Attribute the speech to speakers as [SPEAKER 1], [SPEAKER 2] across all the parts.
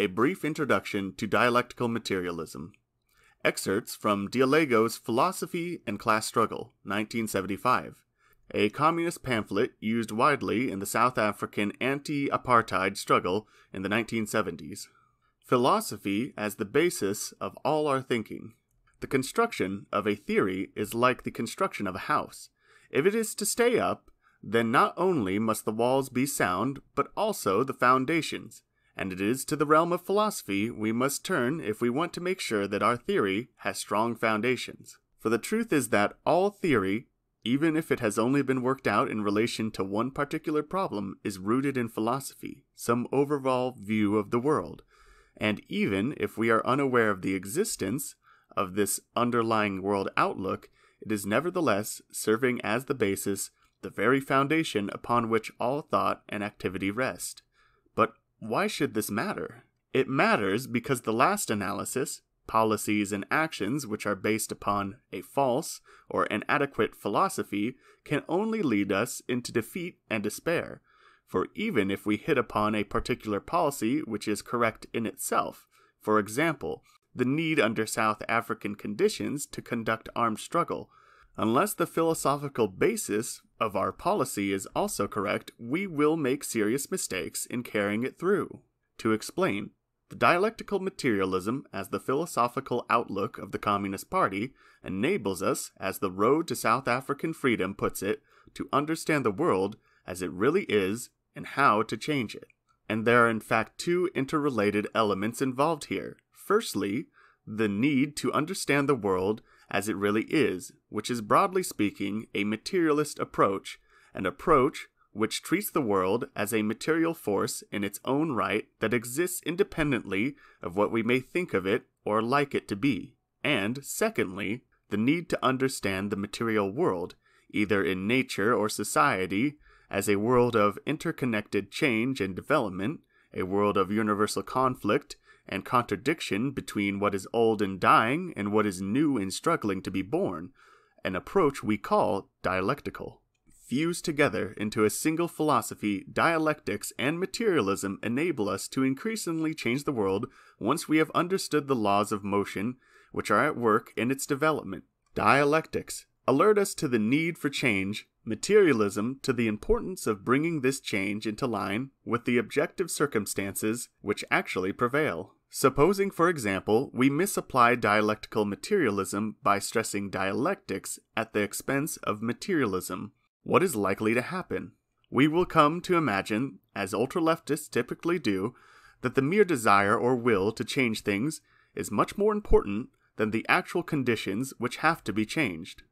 [SPEAKER 1] A Brief Introduction to Dialectical Materialism. Excerpts from Dialego's Philosophy and Class Struggle, 1975, a communist pamphlet used widely in the South African anti apartheid struggle in the 1970s. Philosophy as the basis of all our thinking. The construction of a theory is like the construction of a house. If it is to stay up, then not only must the walls be sound, but also the foundations and it is to the realm of philosophy we must turn if we want to make sure that our theory has strong foundations. For the truth is that all theory, even if it has only been worked out in relation to one particular problem, is rooted in philosophy, some overall view of the world. And even if we are unaware of the existence of this underlying world outlook, it is nevertheless serving as the basis, the very foundation upon which all thought and activity rest. But why should this matter? It matters because the last analysis, policies and actions which are based upon a false or inadequate philosophy, can only lead us into defeat and despair. For even if we hit upon a particular policy which is correct in itself, for example, the need under South African conditions to conduct armed struggle, Unless the philosophical basis of our policy is also correct, we will make serious mistakes in carrying it through. To explain, the dialectical materialism as the philosophical outlook of the Communist Party enables us, as the road to South African freedom puts it, to understand the world as it really is and how to change it. And there are in fact two interrelated elements involved here. Firstly, the need to understand the world as it really is, which is broadly speaking a materialist approach, an approach which treats the world as a material force in its own right that exists independently of what we may think of it or like it to be. And, secondly, the need to understand the material world, either in nature or society, as a world of interconnected change and development, a world of universal conflict, and contradiction between what is old and dying and what is new and struggling to be born, an approach we call dialectical. Fused together into a single philosophy, dialectics and materialism enable us to increasingly change the world once we have understood the laws of motion, which are at work in its development. Dialectics alert us to the need for change, materialism to the importance of bringing this change into line with the objective circumstances which actually prevail. Supposing, for example, we misapply dialectical materialism by stressing dialectics at the expense of materialism, what is likely to happen? We will come to imagine, as ultra leftists typically do, that the mere desire or will to change things is much more important than the actual conditions which have to be changed.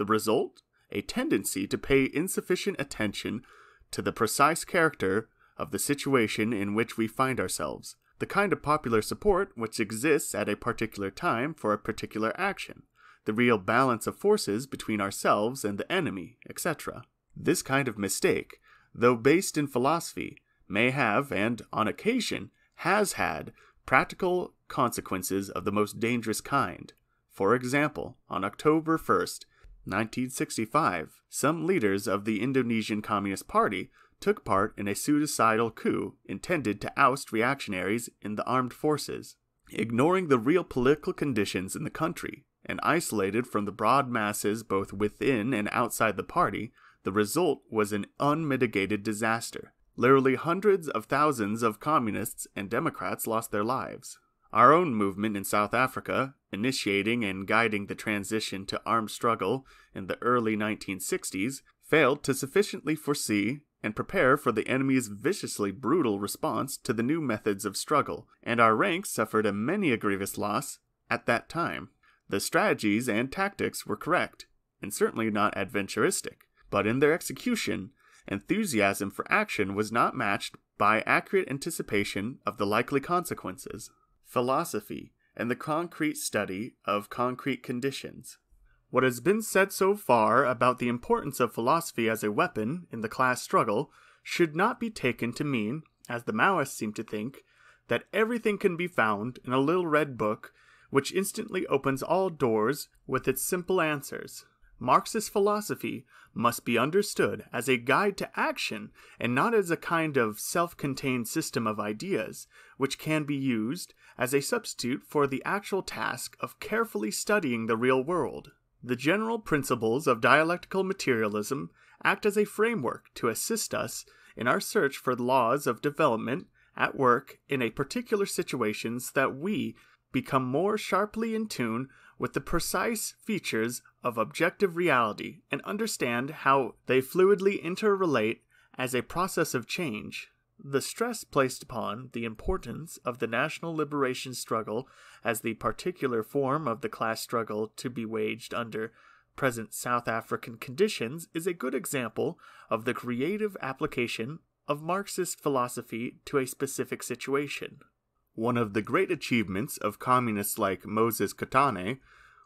[SPEAKER 1] The result? A tendency to pay insufficient attention to the precise character of the situation in which we find ourselves, the kind of popular support which exists at a particular time for a particular action, the real balance of forces between ourselves and the enemy, etc. This kind of mistake, though based in philosophy, may have, and on occasion, has had, practical consequences of the most dangerous kind. For example, on October 1st, 1965, some leaders of the Indonesian Communist Party took part in a suicidal coup intended to oust reactionaries in the armed forces. Ignoring the real political conditions in the country and isolated from the broad masses both within and outside the party, the result was an unmitigated disaster. Literally hundreds of thousands of communists and Democrats lost their lives. Our own movement in South Africa, initiating and guiding the transition to armed struggle in the early 1960s, failed to sufficiently foresee and prepare for the enemy's viciously brutal response to the new methods of struggle, and our ranks suffered a many a grievous loss at that time. The strategies and tactics were correct, and certainly not adventuristic, but in their execution, enthusiasm for action was not matched by accurate anticipation of the likely consequences philosophy, and the concrete study of concrete conditions. What has been said so far about the importance of philosophy as a weapon in the class struggle should not be taken to mean, as the Maoists seem to think, that everything can be found in a little red book which instantly opens all doors with its simple answers. Marxist philosophy must be understood as a guide to action and not as a kind of self contained system of ideas, which can be used as a substitute for the actual task of carefully studying the real world. The general principles of dialectical materialism act as a framework to assist us in our search for laws of development at work in a particular situations that we become more sharply in tune with the precise features of objective reality and understand how they fluidly interrelate as a process of change. The stress placed upon the importance of the national liberation struggle as the particular form of the class struggle to be waged under present South African conditions is a good example of the creative application of Marxist philosophy to a specific situation. One of the great achievements of communists like Moses Katane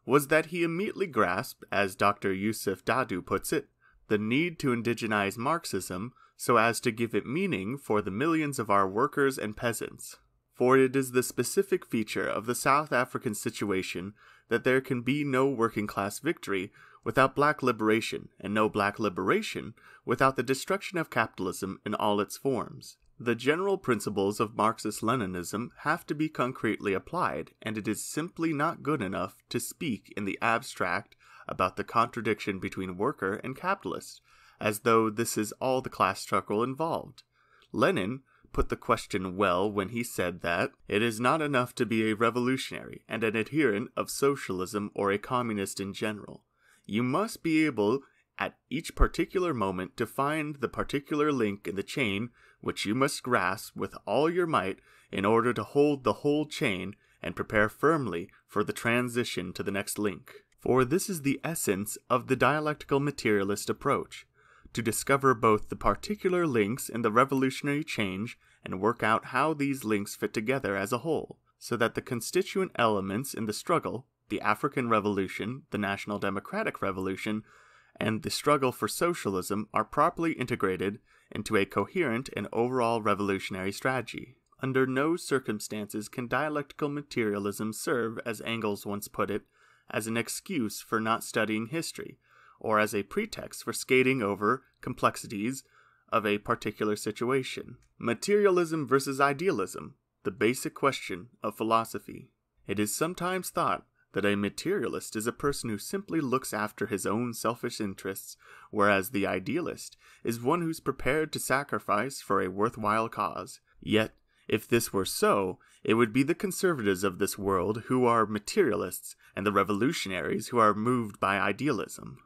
[SPEAKER 1] was that he immediately grasped, as Dr. Yusuf Dadu puts it, the need to indigenize Marxism so as to give it meaning for the millions of our workers and peasants. For it is the specific feature of the South African situation that there can be no working class victory without black liberation, and no black liberation without the destruction of capitalism in all its forms. The general principles of Marxist Leninism have to be concretely applied, and it is simply not good enough to speak in the abstract about the contradiction between worker and capitalist, as though this is all the class struggle involved. Lenin put the question well when he said that it is not enough to be a revolutionary and an adherent of socialism or a communist in general. You must be able at each particular moment to find the particular link in the chain which you must grasp with all your might in order to hold the whole chain and prepare firmly for the transition to the next link. For this is the essence of the dialectical materialist approach to discover both the particular links in the revolutionary change and work out how these links fit together as a whole, so that the constituent elements in the struggle the African Revolution, the National Democratic Revolution, and the struggle for socialism are properly integrated into a coherent and overall revolutionary strategy. Under no circumstances can dialectical materialism serve, as Engels once put it, as an excuse for not studying history, or as a pretext for skating over complexities of a particular situation. Materialism versus idealism, the basic question of philosophy. It is sometimes thought that a materialist is a person who simply looks after his own selfish interests, whereas the idealist is one who's prepared to sacrifice for a worthwhile cause. Yet, if this were so, it would be the conservatives of this world who are materialists and the revolutionaries who are moved by idealism.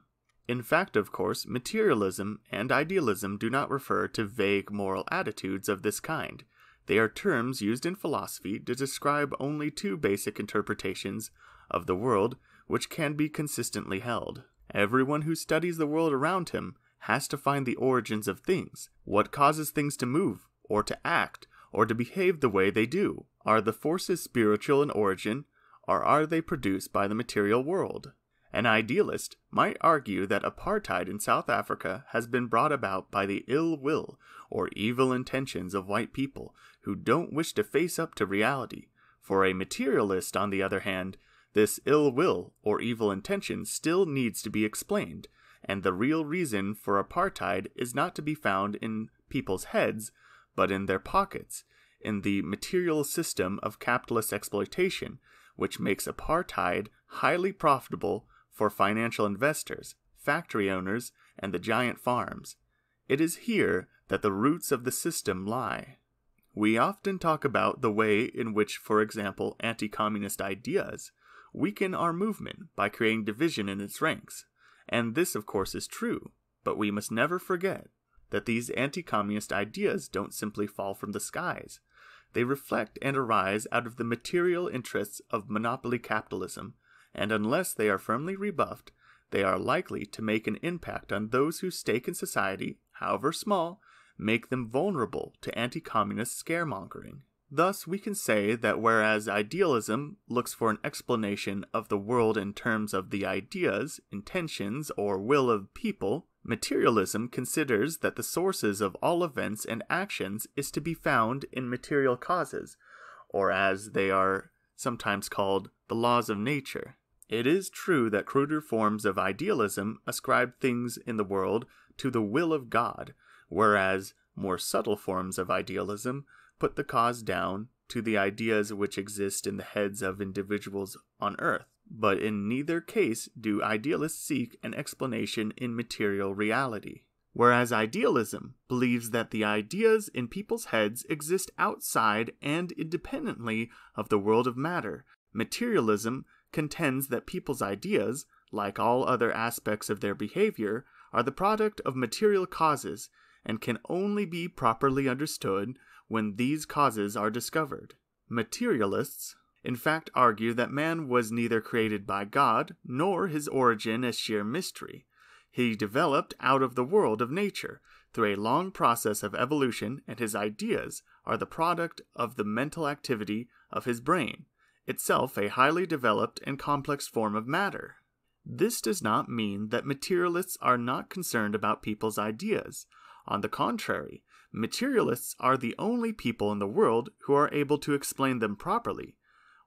[SPEAKER 1] In fact, of course, materialism and idealism do not refer to vague moral attitudes of this kind. They are terms used in philosophy to describe only two basic interpretations of the world which can be consistently held. Everyone who studies the world around him has to find the origins of things. What causes things to move, or to act, or to behave the way they do? Are the forces spiritual in origin, or are they produced by the material world? An idealist might argue that apartheid in South Africa has been brought about by the ill will or evil intentions of white people who don't wish to face up to reality. For a materialist, on the other hand, this ill will or evil intention still needs to be explained, and the real reason for apartheid is not to be found in people's heads, but in their pockets, in the material system of capitalist exploitation, which makes apartheid highly profitable for financial investors, factory owners, and the giant farms. It is here that the roots of the system lie. We often talk about the way in which, for example, anti communist ideas weaken our movement by creating division in its ranks. And this, of course, is true, but we must never forget that these anti communist ideas don't simply fall from the skies. They reflect and arise out of the material interests of monopoly capitalism, and unless they are firmly rebuffed, they are likely to make an impact on those whose stake in society, however small, make them vulnerable to anti communist scaremongering. Thus, we can say that whereas idealism looks for an explanation of the world in terms of the ideas, intentions, or will of people, materialism considers that the sources of all events and actions is to be found in material causes, or as they are sometimes called, the laws of nature. It is true that cruder forms of idealism ascribe things in the world to the will of God, whereas more subtle forms of idealism put the cause down to the ideas which exist in the heads of individuals on earth, but in neither case do idealists seek an explanation in material reality. Whereas idealism believes that the ideas in people's heads exist outside and independently of the world of matter, materialism contends that people's ideas, like all other aspects of their behavior, are the product of material causes and can only be properly understood when these causes are discovered. Materialists, in fact, argue that man was neither created by God nor his origin a sheer mystery. He developed out of the world of nature through a long process of evolution, and his ideas are the product of the mental activity of his brain, itself a highly developed and complex form of matter. This does not mean that materialists are not concerned about people's ideas. On the contrary, materialists are the only people in the world who are able to explain them properly.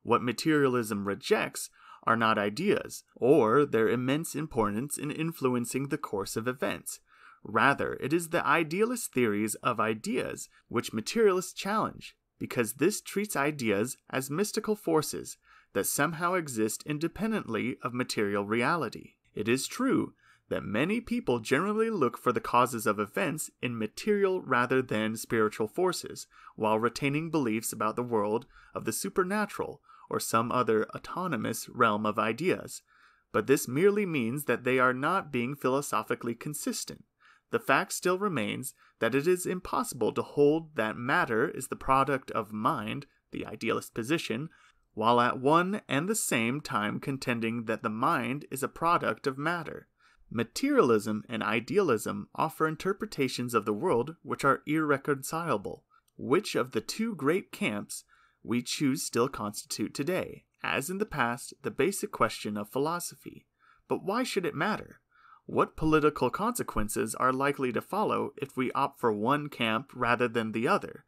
[SPEAKER 1] What materialism rejects are not ideas, or their immense importance in influencing the course of events. Rather, it is the idealist theories of ideas which materialists challenge, because this treats ideas as mystical forces that somehow exist independently of material reality. It is true that many people generally look for the causes of events in material rather than spiritual forces, while retaining beliefs about the world of the supernatural or some other autonomous realm of ideas. But this merely means that they are not being philosophically consistent. The fact still remains that it is impossible to hold that matter is the product of mind, the idealist position, while at one and the same time contending that the mind is a product of matter. Materialism and idealism offer interpretations of the world which are irreconcilable. Which of the two great camps we choose still constitute today, as in the past, the basic question of philosophy. But why should it matter? What political consequences are likely to follow if we opt for one camp rather than the other?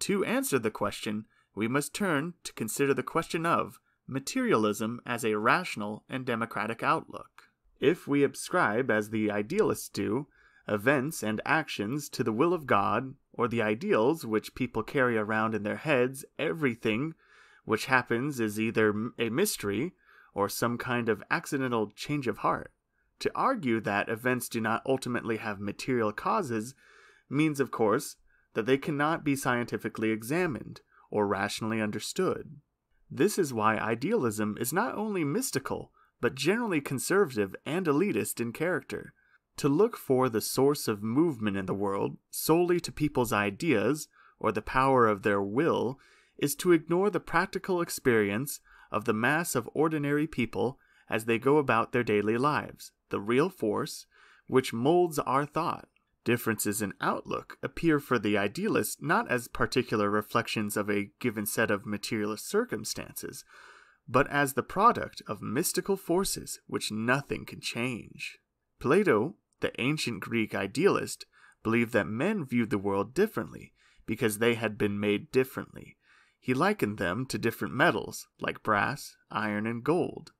[SPEAKER 1] To answer the question, we must turn to consider the question of materialism as a rational and democratic outlook if we ascribe, as the idealists do, events and actions to the will of God, or the ideals which people carry around in their heads, everything which happens is either a mystery or some kind of accidental change of heart. To argue that events do not ultimately have material causes means, of course, that they cannot be scientifically examined or rationally understood. This is why idealism is not only mystical, but generally conservative and elitist in character. To look for the source of movement in the world solely to people's ideas, or the power of their will, is to ignore the practical experience of the mass of ordinary people as they go about their daily lives, the real force which molds our thought. Differences in outlook appear for the idealist not as particular reflections of a given set of materialist circumstances, but as the product of mystical forces which nothing can change. Plato, the ancient Greek idealist, believed that men viewed the world differently because they had been made differently. He likened them to different metals, like brass, iron, and gold.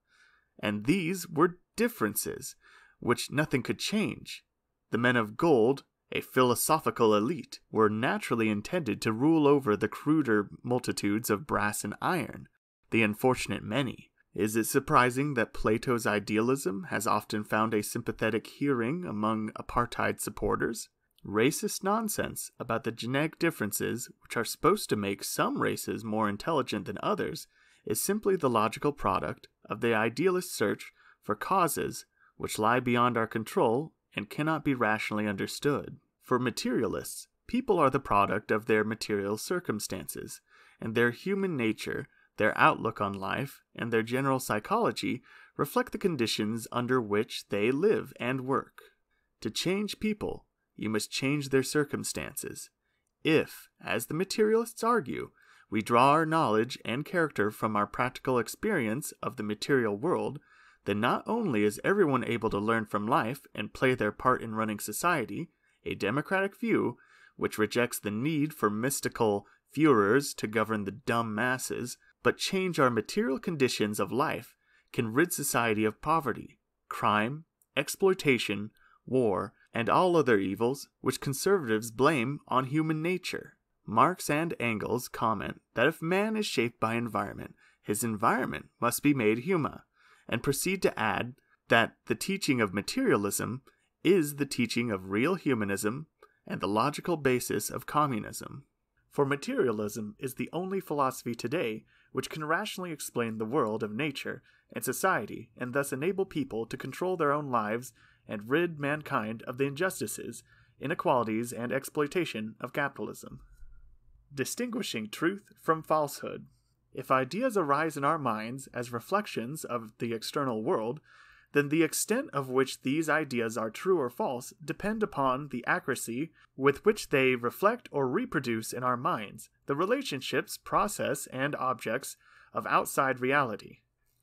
[SPEAKER 1] And these were differences, which nothing could change. The men of gold, a philosophical elite, were naturally intended to rule over the cruder multitudes of brass and iron, the unfortunate many. Is it surprising that Plato's idealism has often found a sympathetic hearing among apartheid supporters? Racist nonsense about the genetic differences, which are supposed to make some races more intelligent than others, is simply the logical product of the idealist search for causes which lie beyond our control and cannot be rationally understood. For materialists, people are the product of their material circumstances, and their human nature their outlook on life and their general psychology reflect the conditions under which they live and work. To change people, you must change their circumstances. If, as the materialists argue, we draw our knowledge and character from our practical experience of the material world, then not only is everyone able to learn from life and play their part in running society, a democratic view, which rejects the need for mystical Führers to govern the dumb masses, but change our material conditions of life can rid society of poverty, crime, exploitation, war, and all other evils which conservatives blame on human nature. Marx and Engels comment that if man is shaped by environment, his environment must be made human, and proceed to add that the teaching of materialism is the teaching of real humanism and the logical basis of communism. For materialism is the only philosophy today which can rationally explain the world of nature and society and thus enable people to control their own lives and rid mankind of the injustices, inequalities, and exploitation of capitalism. Distinguishing truth from falsehood. If ideas arise in our minds as reflections of the external world, then the extent of which these ideas are true or false depend upon the accuracy with which they reflect or reproduce in our minds the relationships, process, and objects of outside reality.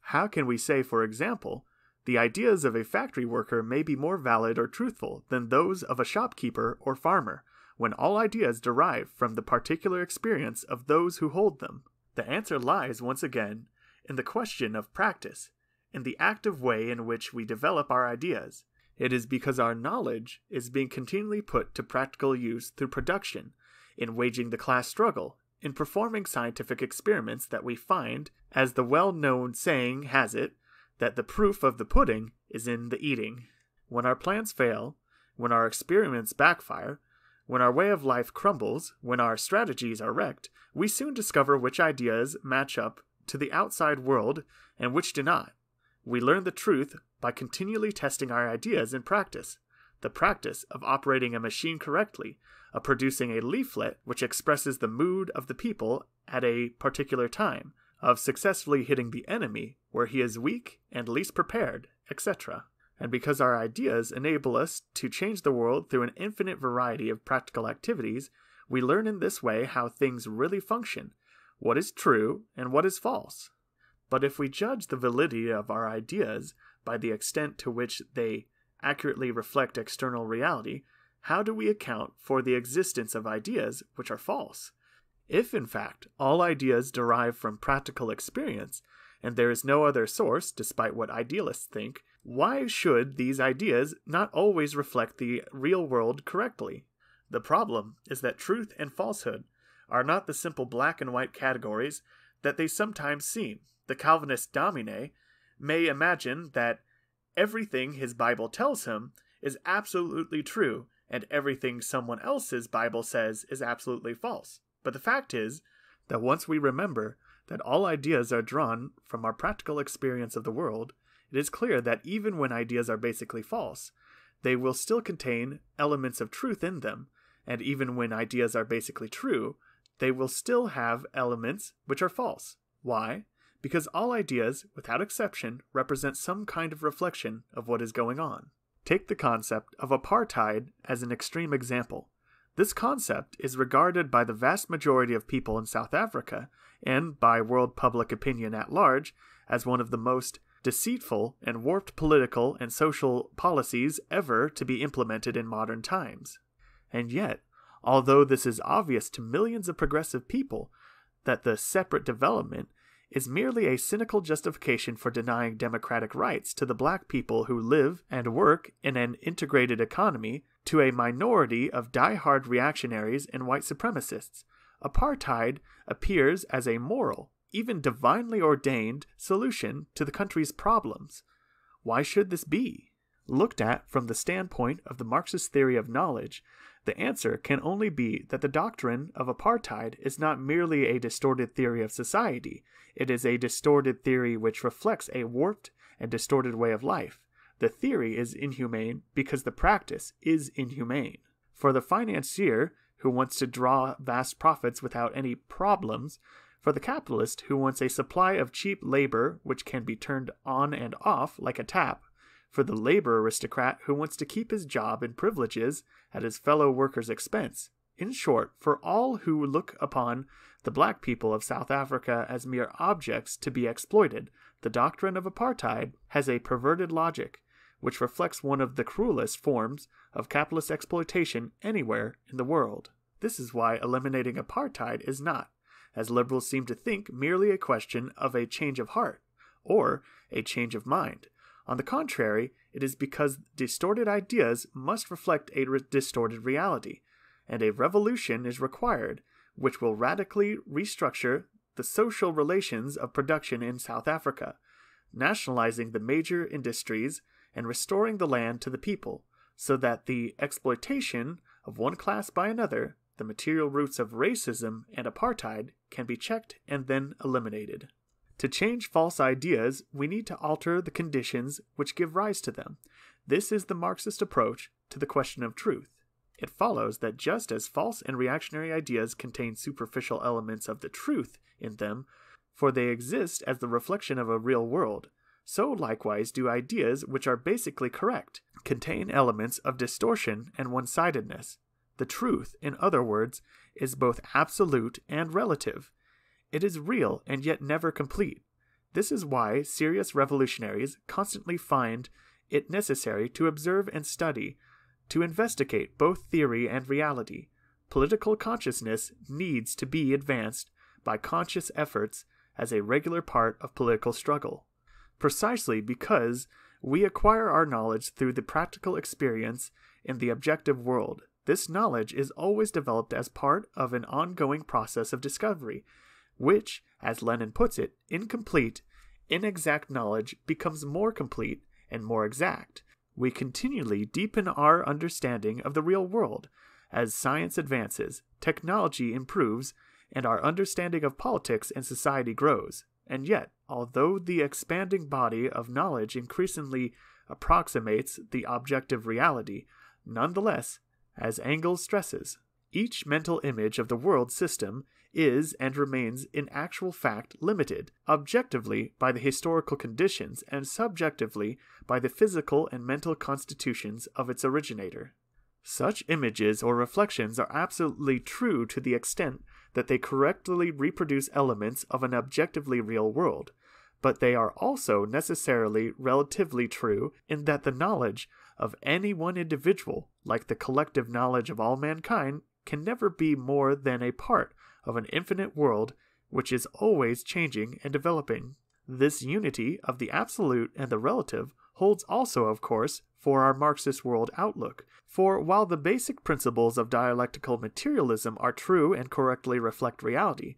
[SPEAKER 1] How can we say, for example, the ideas of a factory worker may be more valid or truthful than those of a shopkeeper or farmer, when all ideas derive from the particular experience of those who hold them? The answer lies once again in the question of practice in the active way in which we develop our ideas. It is because our knowledge is being continually put to practical use through production, in waging the class struggle, in performing scientific experiments that we find, as the well known saying has it, that the proof of the pudding is in the eating. When our plans fail, when our experiments backfire, when our way of life crumbles, when our strategies are wrecked, we soon discover which ideas match up to the outside world and which do not. We learn the truth by continually testing our ideas in practice. The practice of operating a machine correctly, of producing a leaflet which expresses the mood of the people at a particular time, of successfully hitting the enemy where he is weak and least prepared, etc. And because our ideas enable us to change the world through an infinite variety of practical activities, we learn in this way how things really function, what is true and what is false, but if we judge the validity of our ideas by the extent to which they accurately reflect external reality, how do we account for the existence of ideas which are false? If, in fact, all ideas derive from practical experience, and there is no other source, despite what idealists think, why should these ideas not always reflect the real world correctly? The problem is that truth and falsehood are not the simple black and white categories that they sometimes seem the Calvinist Domine, may imagine that everything his Bible tells him is absolutely true and everything someone else's Bible says is absolutely false. But the fact is that once we remember that all ideas are drawn from our practical experience of the world, it is clear that even when ideas are basically false, they will still contain elements of truth in them, and even when ideas are basically true, they will still have elements which are false. Why? because all ideas, without exception, represent some kind of reflection of what is going on. Take the concept of apartheid as an extreme example. This concept is regarded by the vast majority of people in South Africa, and by world public opinion at large, as one of the most deceitful and warped political and social policies ever to be implemented in modern times. And yet, although this is obvious to millions of progressive people, that the separate development is merely a cynical justification for denying democratic rights to the black people who live and work in an integrated economy to a minority of die-hard reactionaries and white supremacists. Apartheid appears as a moral, even divinely ordained, solution to the country's problems. Why should this be? Looked at from the standpoint of the Marxist theory of knowledge, the answer can only be that the doctrine of apartheid is not merely a distorted theory of society, it is a distorted theory which reflects a warped and distorted way of life. The theory is inhumane because the practice is inhumane. For the financier who wants to draw vast profits without any problems, for the capitalist who wants a supply of cheap labor which can be turned on and off like a tap, for the labor aristocrat who wants to keep his job and privileges at his fellow workers' expense. In short, for all who look upon the black people of South Africa as mere objects to be exploited, the doctrine of apartheid has a perverted logic, which reflects one of the cruelest forms of capitalist exploitation anywhere in the world. This is why eliminating apartheid is not, as liberals seem to think, merely a question of a change of heart or a change of mind, on the contrary, it is because distorted ideas must reflect a re- distorted reality, and a revolution is required, which will radically restructure the social relations of production in South Africa, nationalizing the major industries and restoring the land to the people, so that the exploitation of one class by another, the material roots of racism and apartheid, can be checked and then eliminated. To change false ideas, we need to alter the conditions which give rise to them. This is the Marxist approach to the question of truth. It follows that just as false and reactionary ideas contain superficial elements of the truth in them, for they exist as the reflection of a real world, so likewise do ideas which are basically correct contain elements of distortion and one sidedness. The truth, in other words, is both absolute and relative. It is real and yet never complete. This is why serious revolutionaries constantly find it necessary to observe and study, to investigate both theory and reality. Political consciousness needs to be advanced by conscious efforts as a regular part of political struggle. Precisely because we acquire our knowledge through the practical experience in the objective world, this knowledge is always developed as part of an ongoing process of discovery which, as Lenin puts it, incomplete, inexact knowledge becomes more complete and more exact. We continually deepen our understanding of the real world as science advances, technology improves, and our understanding of politics and society grows. And yet, although the expanding body of knowledge increasingly approximates the objective reality, nonetheless, as Engels stresses, each mental image of the world system is and remains in actual fact limited, objectively by the historical conditions and subjectively by the physical and mental constitutions of its originator. Such images or reflections are absolutely true to the extent that they correctly reproduce elements of an objectively real world, but they are also necessarily relatively true in that the knowledge of any one individual, like the collective knowledge of all mankind, can never be more than a part of an infinite world which is always changing and developing. This unity of the absolute and the relative holds also, of course, for our Marxist world outlook. For while the basic principles of dialectical materialism are true and correctly reflect reality,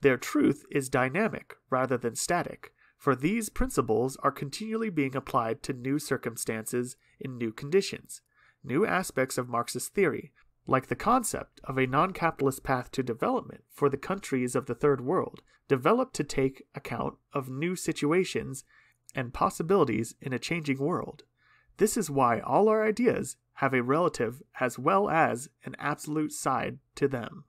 [SPEAKER 1] their truth is dynamic rather than static, for these principles are continually being applied to new circumstances in new conditions, new aspects of Marxist theory, like the concept of a non capitalist path to development for the countries of the Third World, developed to take account of new situations and possibilities in a changing world. This is why all our ideas have a relative as well as an absolute side to them.